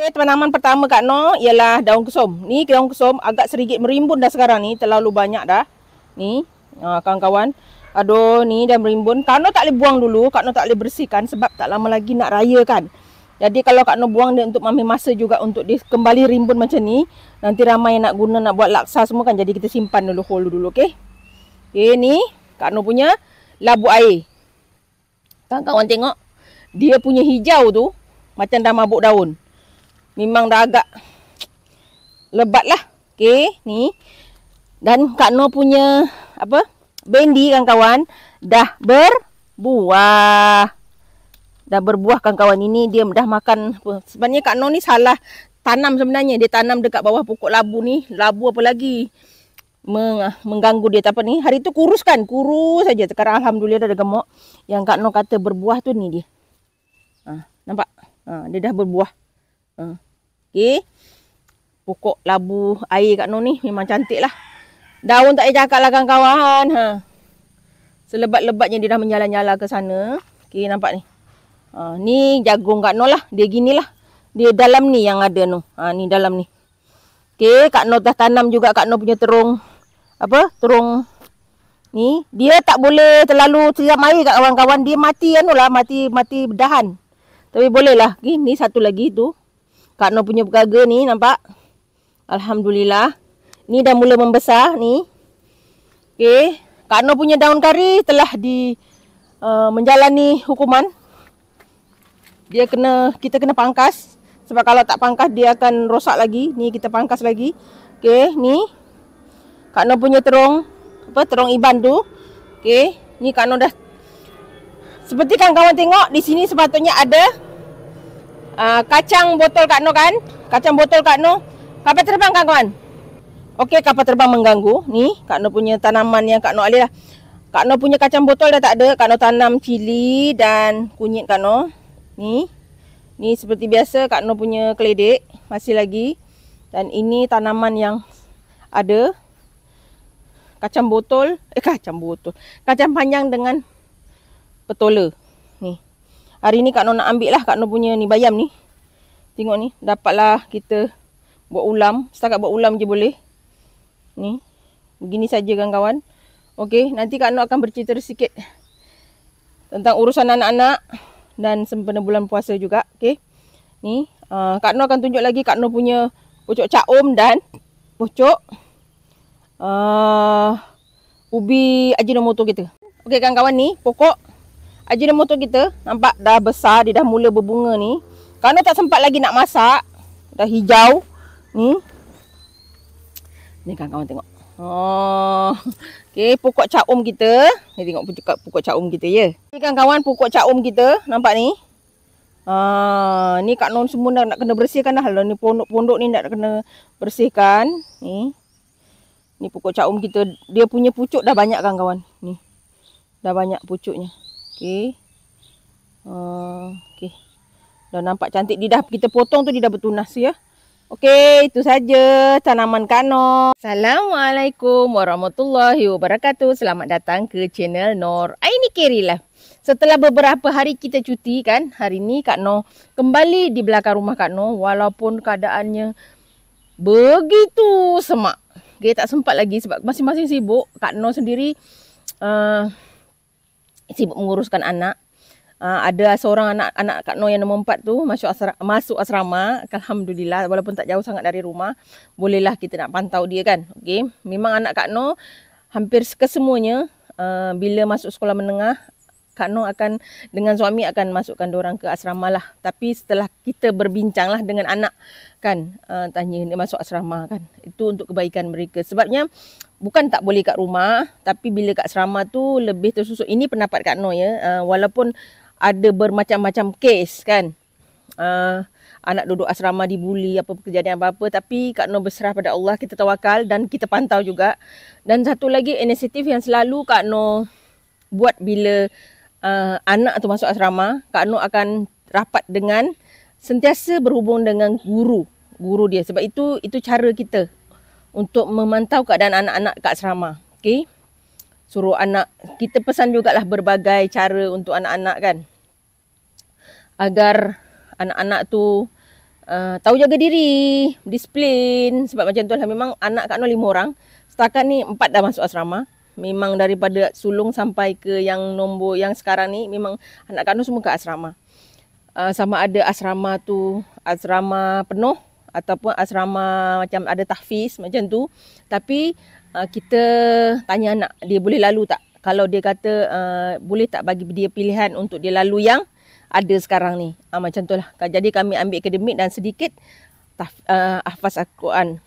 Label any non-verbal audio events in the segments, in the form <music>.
Okay, tanaman pertama Kak No ialah daun kusum. Ni daun kusum agak serigit merimbun dah sekarang ni. Terlalu banyak dah. Ni, ha, kawan-kawan. Aduh, ni dah merimbun. Kak No tak boleh buang dulu. Kak No tak boleh bersihkan sebab tak lama lagi nak raya kan. Jadi kalau Kak No buang dia untuk mami masa juga untuk dia kembali rimbun macam ni. Nanti ramai yang nak guna nak buat laksa semua kan. Jadi kita simpan dulu, hold dulu, okay. Okay, ni Kak No punya labu air. Kawan-kawan tengok. Dia punya hijau tu macam dah mabuk daun. Memang dah agak lebat lah. Okey, ni. Dan Kak Noh punya apa? Bendi kawan-kawan dah berbuah. Dah berbuah kawan-kawan ini dia dah makan apa? Sebenarnya Kak Noh ni salah tanam sebenarnya. Dia tanam dekat bawah pokok labu ni. Labu apa lagi? Ah, mengganggu dia apa ni hari tu kurus kan kurus saja sekarang alhamdulillah dah ada gemuk yang kak no kata berbuah tu ni dia ha, nampak ha, dia dah berbuah ha. Okey. Pokok labu air kat noh ni memang cantik lah. Daun tak payah cakap lah kawan-kawan. Ha. Selebat-lebatnya dia dah menyala-nyala ke sana. Okey nampak ni. Ha, ni jagung kat noh lah. Dia gini lah. Dia dalam ni yang ada noh. Ha, ni dalam ni. Okey kat noh dah tanam juga kat noh punya terung. Apa? Terung. Ni dia tak boleh terlalu siram air kat kawan-kawan. Dia mati lah Mati mati berdahan. Tapi bolehlah. Okay, ni satu lagi tu. Kak Noor punya pegaga ni nampak. Alhamdulillah. Ni dah mula membesar ni. Okey. Kak Noor punya daun kari telah di uh, menjalani hukuman. Dia kena kita kena pangkas sebab kalau tak pangkas dia akan rosak lagi. Ni kita pangkas lagi. Okey, ni Kak Noor punya terong apa terong iban tu. Okey, ni Kak Noor dah Seperti kawan-kawan tengok di sini sepatutnya ada uh, kacang botol Kak Noh kan? Kacang botol Kak Noh. Kapal terbang kan kawan? Okey, kapal terbang mengganggu. Ni, Kak Noh punya tanaman yang Kak Noh alih lah. Kak Noh punya kacang botol dah tak ada. Kak Noh tanam cili dan kunyit Kak Noh. Ni. Ni seperti biasa Kak Noh punya keledek. Masih lagi. Dan ini tanaman yang ada. Kacang botol. Eh, kacang botol. Kacang panjang dengan petola. Hari ni Kak Noh nak ambil lah Kak Noh punya ni bayam ni. Tengok ni. Dapatlah kita buat ulam. Setakat buat ulam je boleh. Ni. Begini saja kawan-kawan. Okey. Nanti Kak Noh akan bercerita sikit. Tentang urusan anak-anak. Dan sempena bulan puasa juga. Okey. Ni. Uh, Kak Noh akan tunjuk lagi Kak Noh punya pucuk caum dan pucuk. Uh, ubi ajinomoto kita. Okey kawan-kawan ni. Pokok ajinomoto motor kita nampak dah besar dia dah mula berbunga ni kerana tak sempat lagi nak masak dah hijau ni ni kawan-kawan tengok oh. okay pokok caum kita ni tengok pokok caum kita ya ni kawan-kawan pokok caum kita nampak ni ah, ni kak non semua dah nak kena bersihkan dah ni pondok-pondok ni nak kena bersihkan ni ni pokok caum kita dia punya pucuk dah banyak kawan-kawan ni dah banyak pucuknya Okey. Uh, Okey. Dah nampak cantik dia dah kita potong tu dia dah bertunas ya. Okey, itu saja tanaman kanor. Assalamualaikum warahmatullahi wabarakatuh. Selamat datang ke channel Nor. Aini lah. Setelah beberapa hari kita cuti kan, hari ni Kak No kembali di belakang rumah Kak No. walaupun keadaannya begitu semak. Okay, tak sempat lagi sebab masing-masing sibuk. Kak No sendiri uh, sibuk menguruskan anak. Uh, ada seorang anak anak Kak Noh yang nombor empat tu masuk asrama, masuk asrama. Alhamdulillah walaupun tak jauh sangat dari rumah. Bolehlah kita nak pantau dia kan. Okay. Memang anak Kak Noh hampir kesemuanya uh, bila masuk sekolah menengah. Kak Noh akan dengan suami akan masukkan orang ke asrama lah. Tapi setelah kita berbincang lah dengan anak kan. Uh, tanya dia masuk asrama kan. Itu untuk kebaikan mereka. Sebabnya bukan tak boleh kat rumah tapi bila kat serama tu lebih tersusuk ini pendapat Kak Noh ya uh, walaupun ada bermacam-macam kes kan uh, anak duduk asrama dibuli apa kejadian apa-apa tapi Kak Noh berserah pada Allah kita tawakal dan kita pantau juga dan satu lagi inisiatif yang selalu Kak Noh buat bila uh, anak tu masuk asrama Kak Noh akan rapat dengan sentiasa berhubung dengan guru guru dia sebab itu itu cara kita untuk memantau keadaan anak-anak kat serama. Okey. Suruh anak kita pesan jugalah berbagai cara untuk anak-anak kan. Agar anak-anak tu uh, tahu jaga diri, disiplin sebab macam tu lah memang anak Kak Noh lima orang. Setakat ni empat dah masuk asrama. Memang daripada sulung sampai ke yang nombor yang sekarang ni memang anak Kak Noh semua ke asrama. Uh, sama ada asrama tu asrama penuh ataupun asrama macam ada tahfiz macam tu tapi uh, kita tanya anak dia boleh lalu tak kalau dia kata uh, boleh tak bagi dia pilihan untuk dia lalu yang ada sekarang ni uh, macam lah. jadi kami ambil akademik dan sedikit taf, uh, hafaz al-Quran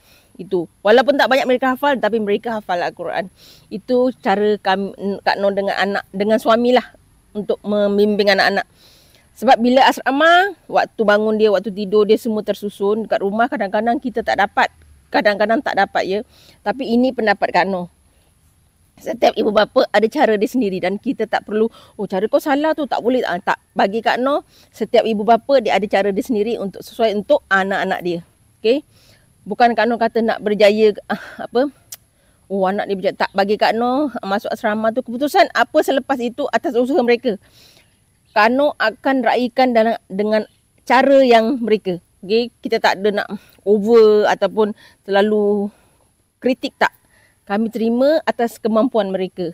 itu walaupun tak banyak mereka hafal tapi mereka hafal al-Quran itu cara kami Kak Nor dengan anak dengan suamilah untuk membimbing anak-anak sebab bila asrama, waktu bangun dia, waktu tidur dia semua tersusun. Dekat rumah kadang-kadang kita tak dapat. Kadang-kadang tak dapat ya. Tapi ini pendapat Kak Noh. Setiap ibu bapa ada cara dia sendiri dan kita tak perlu, oh cara kau salah tu tak boleh. Ha, tak, bagi Kak Noh, setiap ibu bapa dia ada cara dia sendiri untuk sesuai untuk anak-anak dia. Okay? Bukan Kak Noh kata nak berjaya, ah, apa, oh anak dia berjaya. Tak, bagi Kak Noh masuk asrama tu keputusan apa selepas itu atas usaha mereka. Kano akan raikan dalam, dengan cara yang mereka. Okay, kita tak ada nak over ataupun terlalu kritik tak. Kami terima atas kemampuan mereka.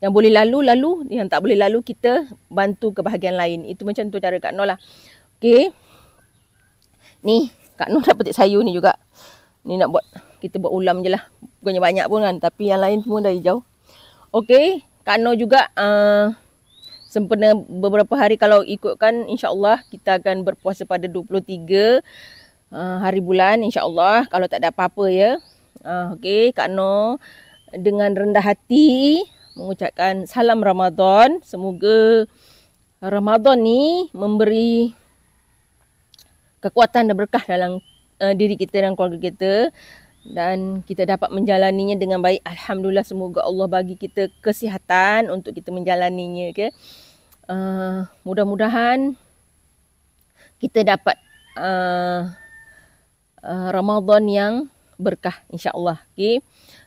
Yang boleh lalu, lalu. Yang tak boleh lalu, kita bantu ke bahagian lain. Itu macam tu cara Kak Noh lah. Okay. Ni, Kak Noh dah petik sayur ni juga. Ni nak buat, kita buat ulam je lah. Bukannya banyak pun kan. Tapi yang lain semua dah hijau. Okay. Kak Noh juga uh, sempena beberapa hari kalau ikutkan insyaallah kita akan berpuasa pada 23 uh, eh, hari bulan insyaallah kalau tak ada apa-apa ya. Uh, Okey Kak No dengan rendah hati mengucapkan salam Ramadan. Semoga Ramadan ni memberi kekuatan dan berkah dalam uh, diri kita dan keluarga kita dan kita dapat menjalaninya dengan baik. Alhamdulillah semoga Allah bagi kita kesihatan untuk kita menjalaninya. Okay? Uh, mudah-mudahan kita dapat uh, uh, Ramadan yang berkah insyaAllah. Okay?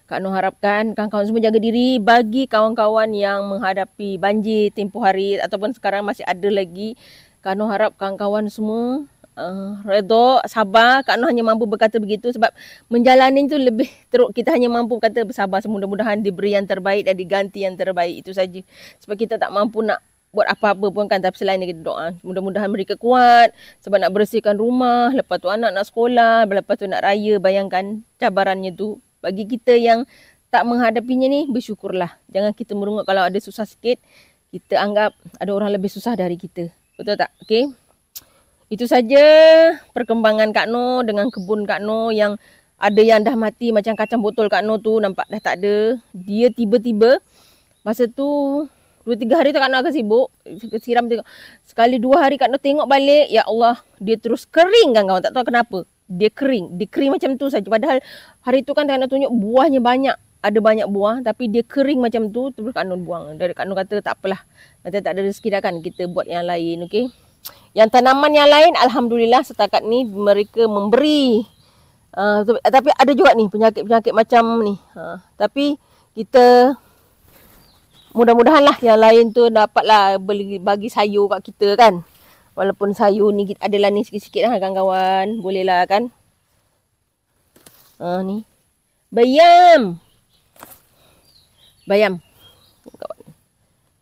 Kak Noh harapkan kawan-kawan semua jaga diri bagi kawan-kawan yang menghadapi banjir tempoh hari ataupun sekarang masih ada lagi. Kak Noh harap kawan-kawan semua uh, redha sabar kak noh hanya mampu berkata begitu sebab menjalani tu lebih <laughs> teruk kita hanya mampu kata bersabar semudah-mudahan diberi yang terbaik dan diganti yang terbaik itu saja sebab kita tak mampu nak buat apa-apa pun kan tapi selain kita doa mudah-mudahan mereka kuat sebab nak bersihkan rumah lepas tu anak nak sekolah lepas tu nak raya bayangkan cabarannya tu bagi kita yang tak menghadapinya ni bersyukurlah jangan kita merungut kalau ada susah sikit kita anggap ada orang lebih susah dari kita betul tak okey itu saja perkembangan Kak No dengan kebun Kak No yang ada yang dah mati macam kacang botol Kak No tu nampak dah tak ada. Dia tiba-tiba masa tu dua tiga hari tu Kak No agak sibuk. Siram tengok. Sekali dua hari Kak No tengok balik. Ya Allah dia terus kering kan kawan. Tak tahu kenapa. Dia kering. Dia kering macam tu saja. Padahal hari tu kan Kak No tunjuk buahnya banyak. Ada banyak buah tapi dia kering macam tu. Terus Kak No buang. Dari Kak No kata tak apalah. Nanti tak ada rezeki dah kan kita buat yang lain. Okay. Yang tanaman yang lain alhamdulillah setakat ni mereka memberi uh, tapi ada juga ni penyakit-penyakit macam ni. Uh, tapi kita mudah mudahan lah yang lain tu dapatlah beli bagi sayur kat kita kan. Walaupun sayur ni adalah ni sikit-sikit lah kawan-kawan. Boleh lah kan. Ha uh, ni. Bayam. Bayam.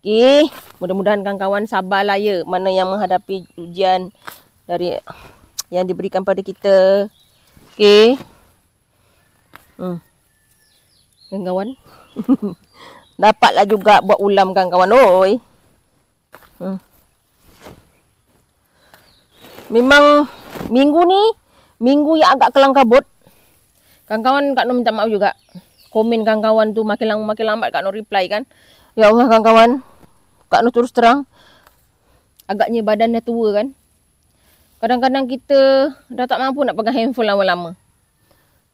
Okey, mudah-mudahan kawan-kawan sabarlah ya mana yang menghadapi ujian dari yang diberikan pada kita. Okey. Hmm. Kawan-kawan. <laughs> Dapatlah juga buat ulam kawan-kawan. Oi. Hmm. Memang minggu ni minggu yang agak kelang kabut. Kawan-kawan Kak Nur minta maaf juga. Komen kawan-kawan tu makin lama makin lambat Kak Nur reply kan. Ya Allah kawan-kawan. Kak Noh terus terang Agaknya badannya tua kan Kadang-kadang kita dah tak mampu nak pegang handphone lama-lama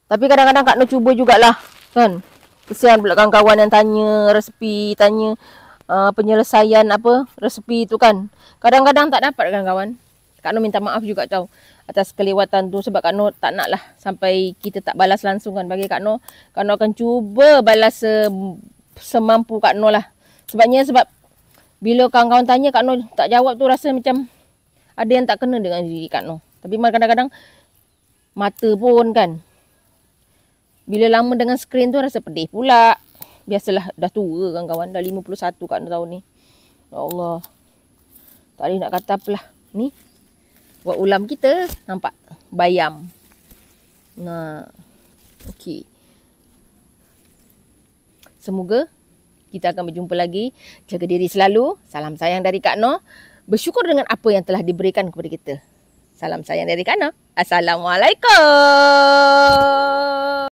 Tapi kadang-kadang Kak Noh cuba jugalah kan Kesian pula kawan-kawan yang tanya resepi Tanya uh, penyelesaian apa resepi tu kan Kadang-kadang tak dapat kan kawan Kak Noh minta maaf juga tau Atas kelewatan tu sebab Kak Noh tak nak lah Sampai kita tak balas langsung kan bagi Kak Noh Kak Noh akan cuba balas se- semampu Kak Noh lah Sebabnya sebab bila kawan-kawan tanya Kak Noh tak jawab tu rasa macam ada yang tak kena dengan diri Kak Noh. Tapi kadang-kadang mata pun kan. Bila lama dengan skrin tu rasa pedih pula. Biasalah dah tua kawan-kawan. Dah 51 Kak Noh tahun ni. Ya Allah. Tak ada nak kata apalah. Ni. Buat ulam kita. Nampak? Bayam. Nah. Okey. Semoga kita akan berjumpa lagi. Jaga diri selalu. Salam sayang dari Kak Noh. Bersyukur dengan apa yang telah diberikan kepada kita. Salam sayang dari Kak Noh. Assalamualaikum.